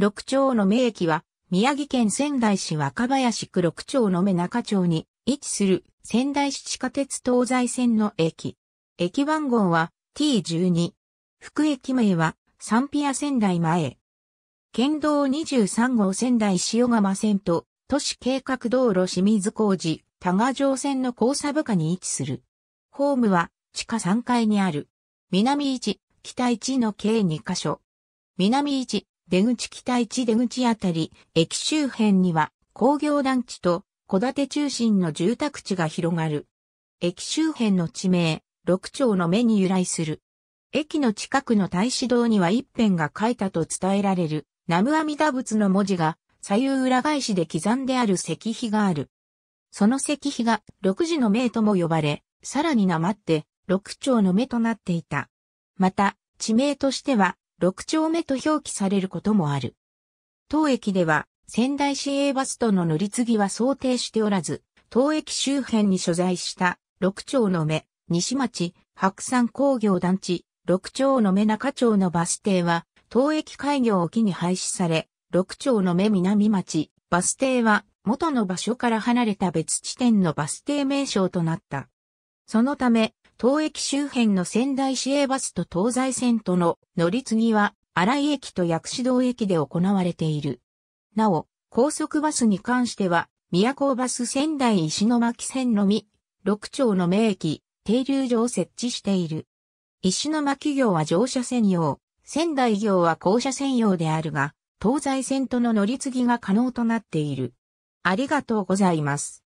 六町の名駅は、宮城県仙台市若林区六町の目中町に位置する仙台市地下鉄東西線の駅。駅番号は T12。福駅名はサンピア仙台前。県道23号仙台塩釜線と都市計画道路清水工事多賀城線の交差部下に位置する。ホームは地下3階にある。南1、北1の計2カ所。南1、出口北一出口あたり、駅周辺には工業団地と戸建て中心の住宅地が広がる。駅周辺の地名、六丁の目に由来する。駅の近くの大使堂には一辺が書いたと伝えられる、南無阿弥陀仏の文字が左右裏返しで刻んである石碑がある。その石碑が六時の名とも呼ばれ、さらになまって六丁の目となっていた。また、地名としては、六丁目と表記されることもある。当駅では仙台市営バスとの乗り継ぎは想定しておらず、当駅周辺に所在した六丁の目、西町、白山工業団地、六丁の目中町のバス停は、当駅開業を機に廃止され、六丁の目南町、バス停は元の場所から離れた別地点のバス停名称となった。そのため、東駅周辺の仙台市営バスと東西線との乗り継ぎは、新井駅と薬師堂駅で行われている。なお、高速バスに関しては、都バス仙台石巻線のみ、六町の名駅、停留所を設置している。石巻業は乗車専用、仙台業は降車専用であるが、東西線との乗り継ぎが可能となっている。ありがとうございます。